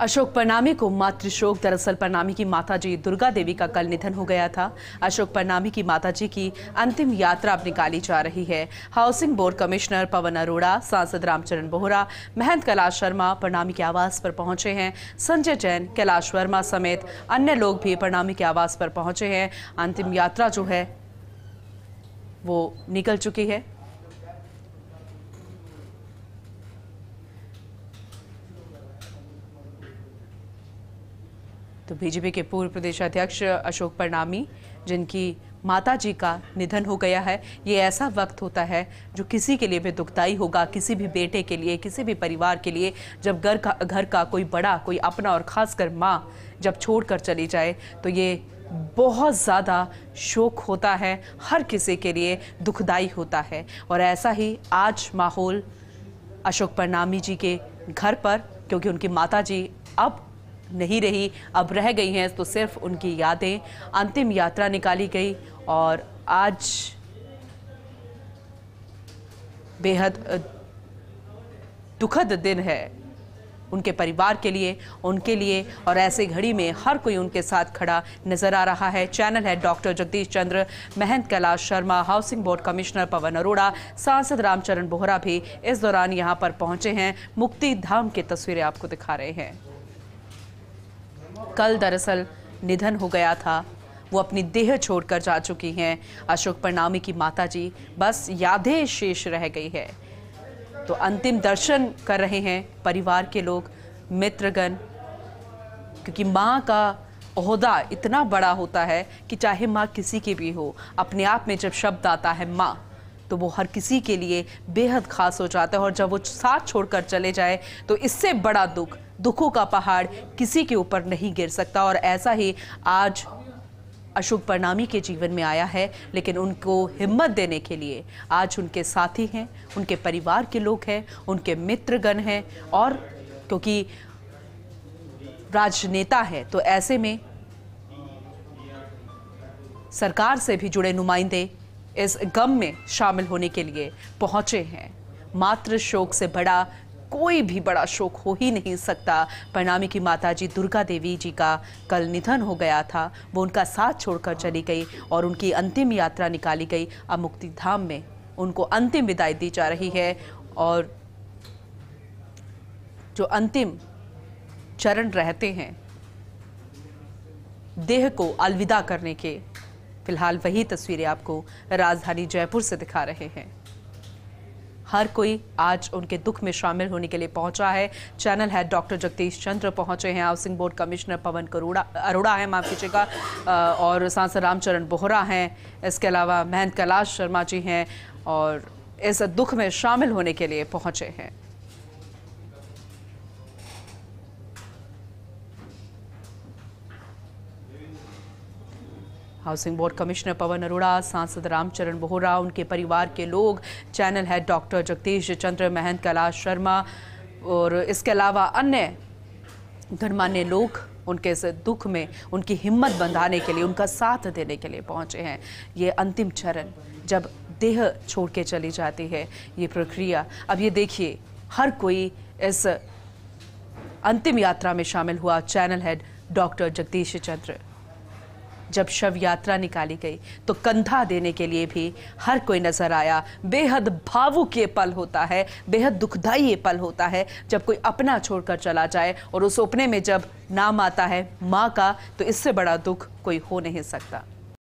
अशोक परनामी को मातृशोक दरअसल परनामी की माताजी दुर्गा देवी का कल निधन हो गया था अशोक परनामी की माताजी की अंतिम यात्रा अब निकाली जा रही है housing board commissioner Pawan Arora सांसद रामचरण बोहरा महंत कैलाश शर्मा परनामी के आवास पर पहुंचे हैं संजय जैन कैलाश वर्मा समेत अन्य लोग भी परनामी के आवास पर पहुंचे हैं अंतिम यात्रा जो है वो निकल चुकी है तो बीजेपी के पूर्व प्रदेश अध्यक्ष अशोक परनामी जिनकी माता जी का निधन हो गया है ये ऐसा वक्त होता है जो किसी के लिए भी दुखदाई होगा किसी भी बेटे के लिए किसी भी परिवार के लिए जब घर का घर का कोई बड़ा कोई अपना और ख़ासकर माँ जब छोड़ कर चली जाए तो ये बहुत ज़्यादा शोक होता है हर किसी के लिए दुखदाई होता है और ऐसा ही आज माहौल अशोक परनामी जी के घर पर क्योंकि उनकी माता जी अब नहीं रही अब रह गई हैं तो सिर्फ उनकी यादें अंतिम यात्रा निकाली गई और आज बेहद दुखद दिन है उनके परिवार के लिए उनके लिए और ऐसे घड़ी में हर कोई उनके साथ खड़ा नजर आ रहा है चैनल है doctor Jagdish Chandra Mahant Kailash Sharma housing board commissioner Pawan Arora सांसद रामचरण बोहरा भी इस दौरान यहाँ पर पहुंचे हैं मुक्ति धाम की तस्वीरें आपको दिखा रहे हैं कल दरअसल निधन हो गया था वो अपनी देह छोड़कर जा चुकी हैं अशोक परनामी की माता जी बस यादें शेष रह गई है तो अंतिम दर्शन कर रहे हैं परिवार के लोग मित्रगण क्योंकि माँ का अहदा इतना बड़ा होता है कि चाहे माँ किसी की भी हो अपने आप में जब शब्द आता है माँ तो वो हर किसी के लिए बेहद खास हो जाता है और जब वो साथ छोड़कर चले जाए तो इससे बड़ा दुख दुखों का पहाड़ किसी के ऊपर नहीं गिर सकता और ऐसा ही आज अशोक परनामी के जीवन में आया है लेकिन उनको हिम्मत देने के लिए आज उनके साथी हैं उनके परिवार के लोग हैं उनके मित्रगण हैं और क्योंकि राजनेता है तो ऐसे में सरकार से भी जुड़े नुमाइंदे इस गम में शामिल होने के लिए पहुंचे हैं मात्र शोक से बड़ा कोई भी बड़ा शोक हो ही नहीं सकता परिणामी की माताजी दुर्गा देवी जी का कल निधन हो गया था वो उनका साथ छोड़कर चली गई और उनकी अंतिम यात्रा निकाली गई अब धाम में उनको अंतिम विदाई दी जा रही है और जो अंतिम चरण रहते हैं देह को अलविदा करने के फिलहाल वही तस्वीरें आपको राजधानी जयपुर से दिखा रहे हैं हर कोई आज उनके दुख में शामिल होने के लिए पहुंचा है चैनल है डॉक्टर जगदीश चंद्र पहुंचे हैं हाउसिंग बोर्ड कमिश्नर पवन करोड़ा अरोड़ा है माफ कीजिएगा और सांसद रामचरण बोहरा हैं इसके अलावा महंत कैलाश शर्मा जी हैं और इस दुख में शामिल होने के लिए पहुंचे हैं housing board commissioner Pawan Arora सांसद रामचरण बोहरा उनके परिवार के लोग channel head doctor Jagdish Chandra Mahant Kailash Sharma और इसके अलावा अन्य गणमान्य लोग उनके इस दुख में उनकी हिम्मत बंधाने के लिए उनका साथ देने के लिए पहुंचे हैं ये अंतिम चरण जब देह छोड़ के चली जाती है ये प्रक्रिया अब ये देखिए हर कोई इस अंतिम यात्रा में शामिल हुआ channel head doctor Jagdish Chandra जब शव यात्रा निकाली गई तो कंधा देने के लिए भी हर कोई नजर आया बेहद भावुक ये पल होता है बेहद दुखदाई ये पल होता है जब कोई अपना छोड़कर चला जाए और उस सपने में जब नाम आता है माँ का तो इससे बड़ा दुख कोई हो नहीं सकता